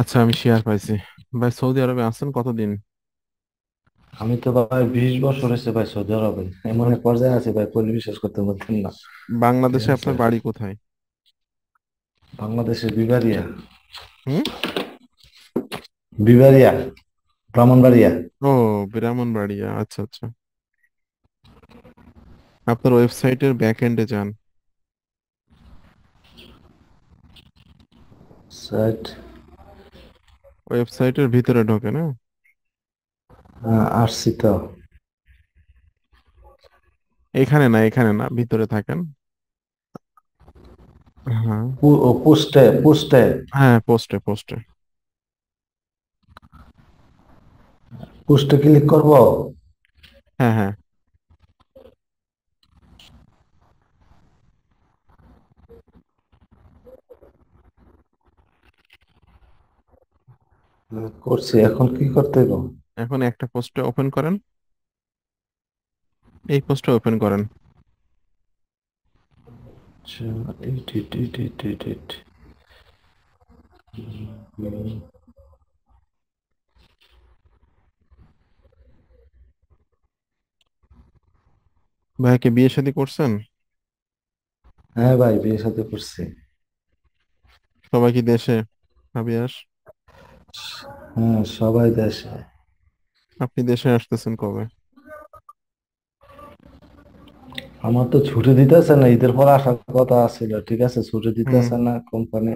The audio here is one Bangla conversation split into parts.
আচ্ছা আমি শেয়ার পাইছি ভাই সৌদি আরবে আসছেন কতদিন আমি তো ভাই বিশ বছর হয়েছে ভাই সৌদি আরবে এমন এক পর্যায়ে আছে ভাই করলে বিশ্বাস করতে বলতেন না বাংলাদেশে আপনার বাড়ি কোথায় বাংলাদেশের বিবারিয়া হুম বিবারিয়া ব্রাহ্মণবাড়িয়া ও ব্রাহ্মণবাড়িয়া আচ্ছা আচ্ছা আপনার ওয়েবসাইটের ব্যাক এন্ডে যান সাইট ওয়েবসাইটের ভিতরে ঢোকে না হ্যাঁ, আসছি তো এখানে না এখানে না ভিতরে থাকেন হ্যাঁ পোস্টে পোস্টে হ্যাঁ পোস্টে পোস্টে পোস্টে ক্লিক করব হ্যাঁ হ্যাঁ করছি এখন কি করতে হইব এখন একটা পোস্ট ওপেন করেন এই পোস্ট ওপেন করেন আচ্ছা, ভাইকে বিয়ে শাদী করছেন হ্যাঁ ভাই বিয়ে শাদী করছি সবাই কি দেশে আবিয়াস হ্যাঁ সবাই দেশে আপনি দেশে আসতেছেন কবে আমার তো ছুটি দিতেছে না ঈদের পর আসার কথা আছিল ঠিক আছে ছুটি দিতেছে না কোম্পানি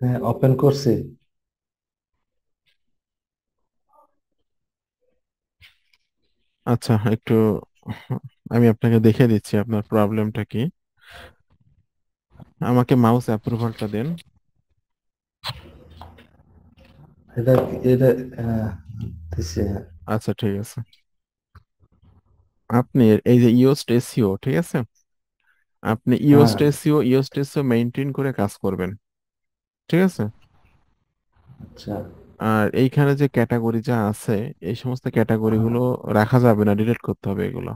হ্যাঁ ওপেন করছি আচ্ছা একটু আমি আপনাকে দেখে দিচ্ছি আপনার প্রবলেমটা কি আমাকে মাউস অ্যাপ্রুভালটা দেন এটা এটা হ্যাঁ। আচ্ছা ঠিক আছে আপনি এই যে ইওস্ট স্টেসিও ঠিক আছে আপনি ইওস্ট স্টেসিও ইওস্ট স্টেসিও মেইনটেইন করে কাজ করবেন ঠিক আছে আচ্ছা আর এইখানে যে ক্যাটাগরি যা আছে এই সমস্ত ক্যাটাগরিগুলো রাখা যাবে না ডিলিট করতে হবে এগুলো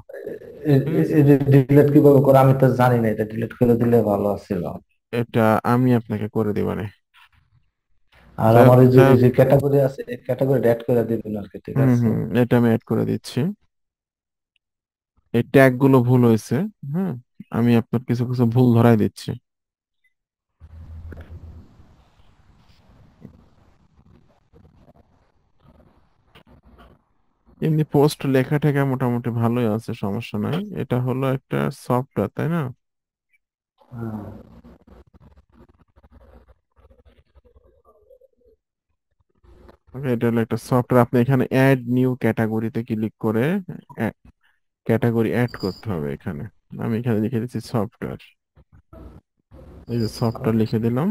ডিলিট কিভাবে করে আমি তো জানি না এটা ডিলিট করে দিলে ভালো ছিল এটা আমি আপনাকে করে দিব না আর আমার যে যে ক্যাটাগরি আছে এই ক্যাটাগরি অ্যাড করে দিবেন আর কি ঠিক আছে এটা আমি অ্যাড করে দিচ্ছি এই ট্যাগ গুলো ভুল হয়েছে হ্যাঁ আমি আপনার কিছু কিছু ভুল ধরাই দিচ্ছি এমনি পোস্ট লেখা টেখা মোটামুটি ভালোই আছে সমস্যা নাই এটা হলো একটা সফটওয়্যার তাই না এটা হলো একটা সফটওয়্যার আপনি এখানে অ্যাড নিউ ক্যাটাগরিতে ক্লিক করে ক্যাটাগরি অ্যাড করতে হবে এখানে আমি এখানে লিখে দিচ্ছি সফটওয়্যার এই যে সফটওয়্যার আচ্ছা। লিখে দিলাম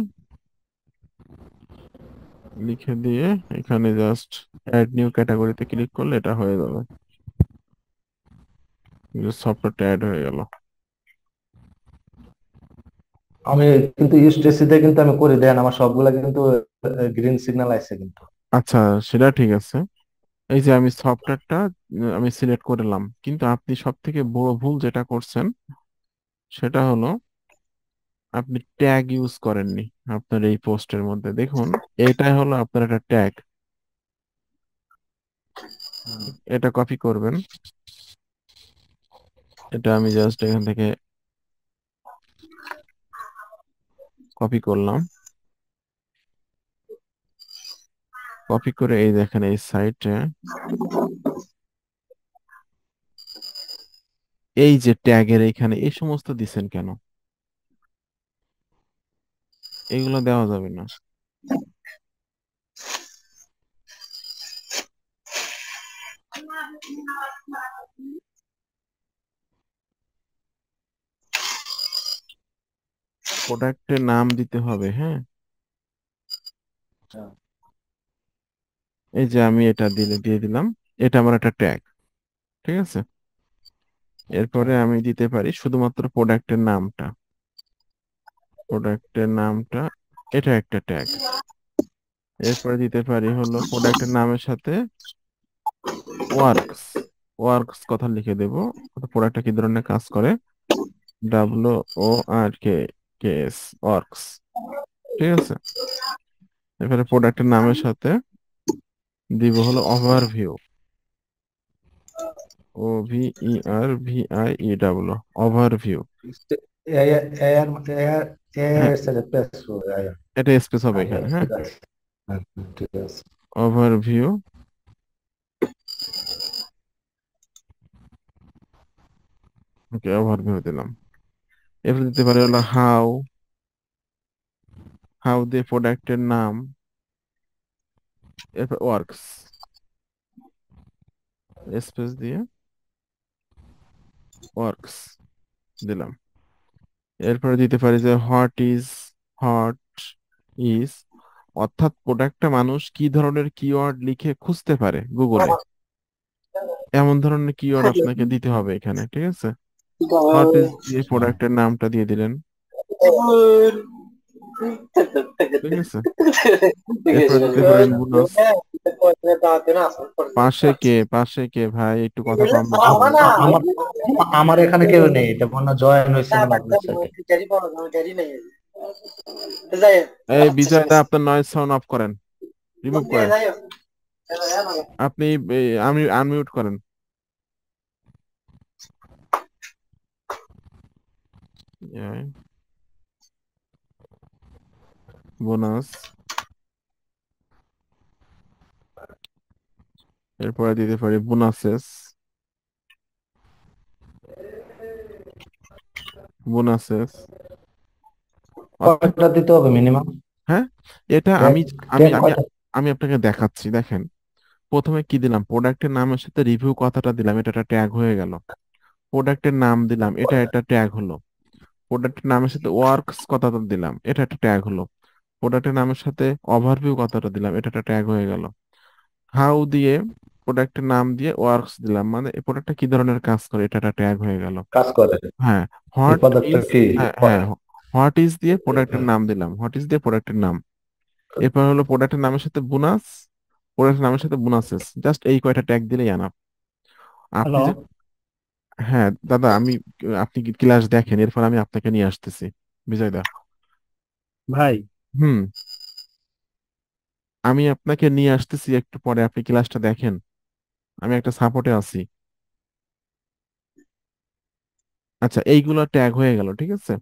লিখে দিয়ে এখানে জাস্ট অ্যাড নিউ ক্যাটাগরিতে ক্লিক করলে এটা হয়ে যাবে সফটওয়্যারটা অ্যাড হয়ে গেল আমি কিন্তু ইউস্টেসিতে কিন্তু আমি করে দেন আমার সবগুলা কিন্তু গ্রিন সিগন্যাল আছে কিন্তু আচ্ছা সেটা ঠিক আছে এই যে আমি সফটওয়্যারটা আমি সিলেক্ট করলাম কিন্তু আপনি সব থেকে বড় ভুল যেটা করছেন সেটা হলো আপনি ট্যাগ ইউজ করেননি আপনার এই পোস্টের মধ্যে দেখুন এটা হলো আপনার একটা ট্যাগ এটা কপি করবেন এটা আমি জাস্ট এখান থেকে কপি করলাম কপি করে এই দেখেন এই সাইটে এই যে ট্যাগের এখানে এই সমস্ত দিছেন কেন এগুলো দেওয়া যাবে না প্রোডাক্টের নাম দিতে হবে হ্যাঁ এই যে আমি এটা দিলে দিয়ে দিলাম এটা আমার একটা ট্যাগ ঠিক আছে এরপরে আমি দিতে পারি শুধুমাত্র প্রোডাক্টের নামটা প্রোডাক্টের নামটা এটা একটা ট্যাগ এরপরে দিতে পারি হলো প্রোডাক্টের নামের সাথে ওয়ার্কস ওয়ার্কস কথা লিখে দেব প্রোডাক্টটা কি ধরনের কাজ করে W O R K K S works ঠিক আছে এবারে প্রোডাক্টের নামের সাথে দিব হলো overview O V E R V I E W overview হ্যাঁ। এটা স্পেস হবে আচ্ছা, এখানে হ্যাঁ ওভারভিউ ওকে ওভারভিউ দিলাম এরপর দিতে পারে হলো হাউ হাউ দে প্রোডাক্টের নাম এরপর ওয়ার্কস স্পেস দিয়ে ওয়ার্কস দিলাম এরপরে দিতে পারি যে হোয়াট ইজ হোয়াট ইজ অর্থাৎ প্রোডাক্টটা মানুষ কি ধরনের কিওয়ার্ড লিখে খুঁজতে পারে গুগলে এমন ধরনের কিওয়ার্ড আপনাকে দিতে হবে এখানে ঠিক আছে হোয়াট ইজ এই প্রোডাক্টের নামটা দিয়ে দিলেন ঠিক আছে এরপরে দিতে পারেন পাশে কে পাশে কে ভাই একটু কথা কম আমার এখানে কেউ নেই এটা জয়েন এই আপনার নয়েজ সাউন্ড অফ করেন রিমুভ করেন আপনি আমি আনমিউট করেন বোনাস এরপরে দিতে পারি বোনাসেস বোনাসেস কয়টা দিতে হবে মিনিমাম হ্যাঁ এটা আমি আমি আমি আপনাকে দেখাচ্ছি দেখেন প্রথমে কি দিলাম প্রোডাক্টের নামের সাথে রিভিউ কথাটা দিলাম এটা একটা ট্যাগ হয়ে গেল প্রোডাক্টের নাম দিলাম এটা একটা ট্যাগ হলো প্রোডাক্টের নামের সাথে ওয়ার্কস কথাটা দিলাম এটা একটা ট্যাগ হলো প্রোডাক্টের নামের সাথে ওভারভিউ কথাটা দিলাম এটা একটা ট্যাগ হয়ে গেল হাউ দিয়ে প্রোডাক্টের নাম দিয়ে ওয়ার্কস দিলাম মানে এই প্রোডাক্টটা কি ধরনের কাজ করে এটা একটা ট্যাগ হয়ে গেল কাজ করে হ্যাঁ হোয়াট ইজ হ্যাঁ হোয়াট ইজ দিয়ে প্রোডাক্টের নাম দিলাম হোয়াট ইজ দিয়ে প্রোডাক্টের নাম এরপর হলো প্রোডাক্টের নামের সাথে বোনাস প্রোডাক্টের নামের সাথে বোনাসেস জাস্ট এই কয়টা ট্যাগ দিলেই আনা আপনি হ্যাঁ দাদা আমি আপনি ক্লাস দেখেন এরপর আমি আপনাকে নিয়ে আসতেছি বিজয় দা ভাই হুম আমি আপনাকে নিয়ে আসতেছি একটু পরে আপনি ক্লাসটা দেখেন আমি একটা সাপোর্টে আছি আচ্ছা এইগুলো ট্যাগ হয়ে গেল ঠিক আছে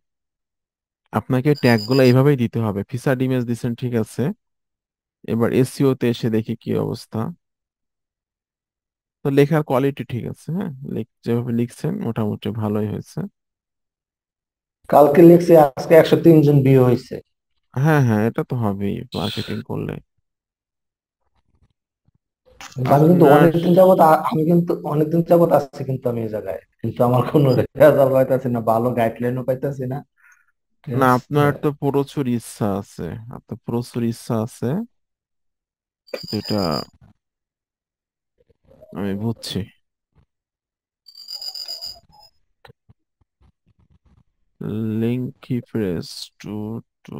আপনাকে ট্যাগগুলো এইভাবেই দিতে হবে ফিসার ইমেজ দিচ্ছেন ঠিক আছে এবার এসিও e তে এসে দেখি কি অবস্থা তো লেখার কোয়ালিটি ঠিক আছে হ্যাঁ যেভাবে লিখছেন মোটামুটি ভালোই হয়েছে কালকে লিখছে আজকে একশো তিন জন বিয়ে হয়েছে হ্যাঁ হ্যাঁ এটা তো হবেই মার্কেটিং করলে আমি কিন্তু অনেকদিন যাবত আমি কিন্তু অনেকদিন যাবত আসছি কিন্তু আমি এই জায়গায় কিন্তু আমার কোনো রেজাল পাইতেছি না ভালো গাইডলাইনও পাইতেছি না না আপনার তো প্রচুর ইচ্ছা আছে আপনার প্রচুর ইচ্ছা আছে এটা আমি বুঝছি কি প্রেস টু টু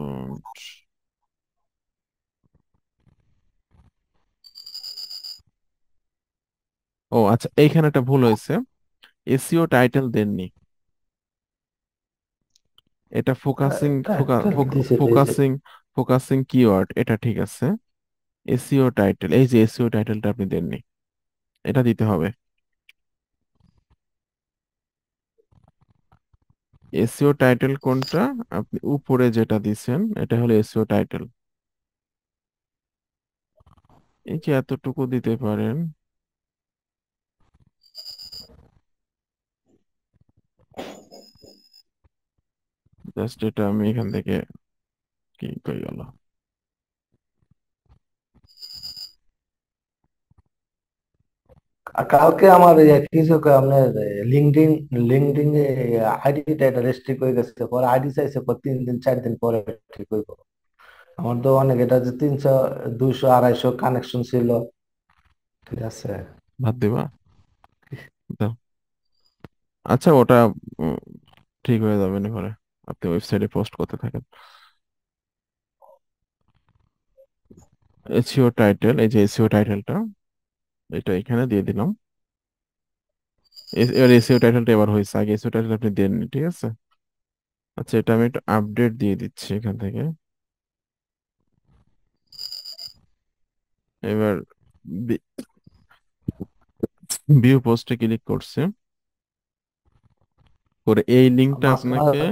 ও আচ্ছা এইখানে একটা ভুল হয়েছে এসিও টাইটেল দেননি এটা ফোকাসিং আচ্ছা, ফোকাসিং ফোকাসিং কিওয়ার্ড এটা ঠিক আছে এসিও টাইটেল এই যে এসিও টাইটেলটা আপনি দেননি এটা দিতে হবে এসিও টাইটেল কোনটা আপনি উপরে যেটা দিছেন এটা হলো এসিও টাইটেল এই যে এতটুকু দিতে পারেন জাস্ট এটা আমি এখান থেকে কি কই গেল কালকে আমার কিছু আপনার লিঙ্কডিন লিঙ্কডিন এ আইডিটা এটা হয়ে গেছে পরে আইডি চাইছে তিন দিন চার দিন পরে ঠিক হইব আমার তো অনেক এটা যে তিনশো দুইশো আড়াইশো কানেকশন ছিল ঠিক আছে বাদ দিবা আচ্ছা ওটা ঠিক হয়ে যাবে না পরে আপনি ওয়েবসাইটে পোস্ট করতে থাকেন এসিও টাইটেল এই যে এসিও টাইটেলটা এটা এখানে দিয়ে দিলাম এবার এসিও টাইটেলটা এবার হয়েছে আগে এসিও টাইটেল আপনি দেন ঠিক আছে আচ্ছা এটা আমি একটু আপডেট দিয়ে দিচ্ছি এখান থেকে এবার ভিউ পোস্টে ক্লিক করছে করে এই লিঙ্কটা আপনাকে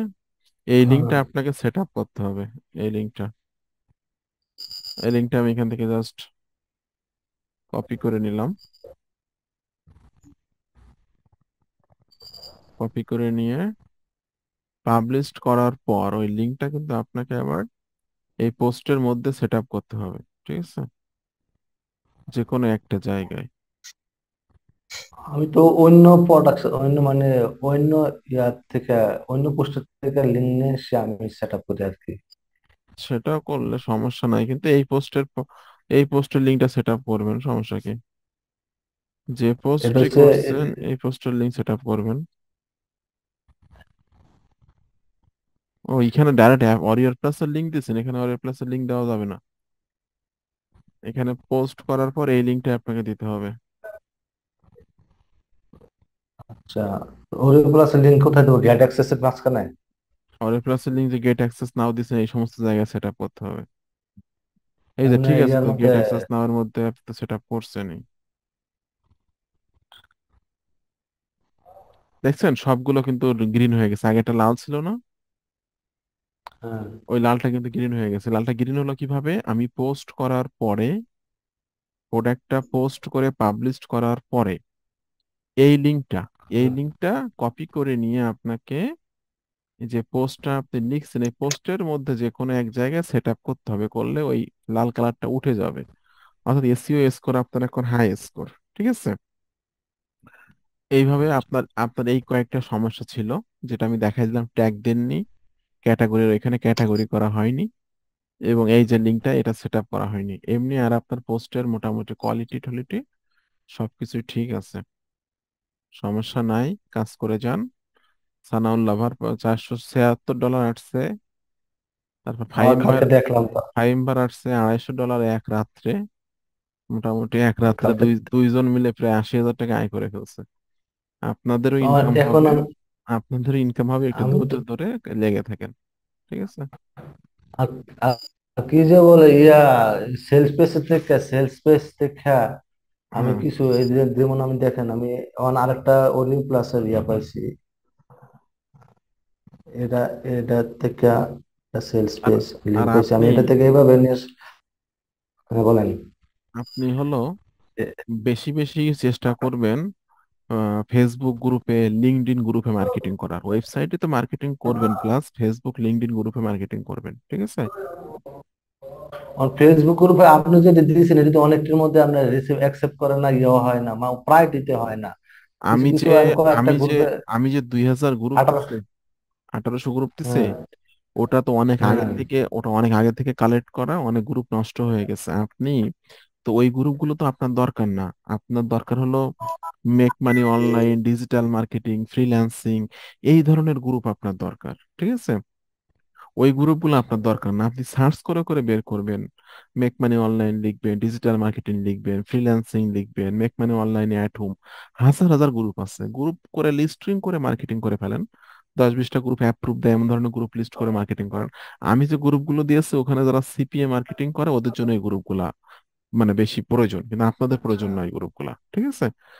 এই হ্যাঁ, লিঙ্কটা হ্যাঁ। আপনাকে সেট আপ করতে হবে এই লিঙ্কটা এই লিঙ্কটা আমি এখান থেকে জাস্ট কপি করে নিলাম কপি করে নিয়ে পাবলিশড করার পর ওই লিঙ্কটা কিন্তু আপনাকে আবার এই পোস্টের মধ্যে সেট আপ করতে হবে ঠিক আছে যে কোনো একটা জায়গায় আমি তো অন্য প্রোডাক্ট অন্য মানে অন্য ইয়ার থেকে অন্য পোস্টের থেকে লিঙ্ক নিয়ে এসে আমি সেট আপ করি আর কি সেটা করলে সমস্যা নাই কিন্তু এই পোস্টের এই পোস্টের লিঙ্কটা সেট আপ করবেন সমস্যা কি যে পোস্ট করছেন এই পোস্টের লিঙ্ক সেট আপ করবেন ও এখানে ডাইরেক্ট অ্যাপ অরিয়র প্লাসের লিঙ্ক দিয়েছেন এখানে অরিয়র প্লাসের লিঙ্ক দেওয়া যাবে না এখানে পোস্ট করার পর এই লিঙ্কটা আপনাকে দিতে হবে অ্যাক্সেস আচ্ছা, নাও এই সমস্ত জায়গায় আপ করতে হবে ঠিক আছে গেট অ্যাক্সেস মধ্যে দেখছেন সবগুলো কিন্তু গ্রিন হয়ে গেছে আগেটা লাল ছিল না হ্যাঁ। ওই লালটা কিন্তু গ্রিন হয়ে গেছে লালটা গ্রিন হলো কিভাবে আমি পোস্ট করার পরে প্রোডাক্টটা পোস্ট করে পাবলিশ করার পরে এই লিঙ্কটা এই হ্যাঁ। লিঙ্কটা কপি করে নিয়ে আপনাকে যে পোস্টটা আপনি লিখছেন এই পোস্টের মধ্যে যে কোনো এক জায়গায় সেট আপ করতে হবে করলে ওই লাল কালারটা উঠে যাবে অর্থাৎ এসিও স্কোর আপনার এখন হাই স্কোর ঠিক আছে এইভাবে আপনার আপনার এই কয়েকটা সমস্যা ছিল যেটা আমি দেখাই দিলাম ট্যাগ দেননি ক্যাটাগরির এখানে ক্যাটাগরি করা হয়নি এবং এই যে লিঙ্কটা এটা সেট আপ করা হয়নি এমনি আর আপনার পোস্টের মোটামুটি কোয়ালিটি টোয়ালিটি সবকিছু ঠিক আছে সমস্যা নাই কাজ করে যান সানাউল লাভার চারশো ছিয়াত্তর ডলার আসছে তারপর ফাইমবার আসছে আড়াইশো ডলার এক রাত্রে মোটামুটি এক রাত্রে দুই দুইজন মিলে প্রায় আশি হাজার টাকা আয় করে ফেলছে আপনাদেরও ইনকাম হবে আপনাদেরও ইনকাম হবে একটু ধৈর্য ধরে লেগে থাকেন ঠিক আছে কি যে বলে ইয়া সেলস পেস থেকে সেলস পেস থেকে আমি কিছু যেমন আমি দেখেন আমি এখন আরেকটা ওরিং প্লাসের ইয়া পাইছি এটা এটা থেকে সেল স্পেস আমি এটা থেকে এইভাবে নিয়ে হ্যাঁ, বলেন আপনি হলো বেশি বেশি চেষ্টা করবেন ফেসবুক গ্রুপে লিঙ্কডইন গ্রুপে মার্কেটিং করার ওয়েবসাইটে তো মার্কেটিং করবেন প্লাস ফেসবুক লিঙ্কডইন গ্রুপে মার্কেটিং করবেন ঠিক আছে ফেসবুকের উপরে আপনি যদি দিয়েছেন এটা তো অনেকটির মধ্যে আপনার রিসিভ অ্যাকসেপ্ট করে না ইয়ে হয় না মা প্রায় দিতে হয় না আমি যে আমি যে আমি যে দুই হাজার গ্রুপ আঠারোশো গ্রুপ দিছে হ্যাঁ। ওটা তো অনেক হ্যাঁ। আগে থেকে ওটা অনেক আগে থেকে কালেক্ট করা অনেক গ্রুপ নষ্ট হয়ে গেছে আপনি তো ওই গ্রুপগুলো তো আপনার দরকার না আপনার দরকার হলো make money online digital marketing freelancing এই ধরনের গ্রুপ আপনার দরকার ঠিক আছে ওই গ্রুপগুলো আপনার দরকার না আপনি সার্চ করে করে বের করবেন মেক মানে অনলাইন লিখবেন ডিজিটাল মার্কেটিং লিখবেন ফ্রিল্যান্সিং লিখবেন মেক মানে অনলাইনে অ্যাট হোম হাজার হাজার গ্রুপ আছে গ্রুপ করে লিস্টিং করে মার্কেটিং করে ফেলেন দশ বিশটা গ্রুপ অ্যাপ্রুভ দেয় এমন ধরনের গ্রুপ লিস্ট করে মার্কেটিং করেন আমি যে গ্রুপগুলো দিয়েছি ওখানে যারা সিপিএ মার্কেটিং করে ওদের জন্য এই গ্রুপগুলা মানে বেশি প্রয়োজন কিন্তু আপনাদের প্রয়োজন নয় গ্রুপগুলা ঠিক আছে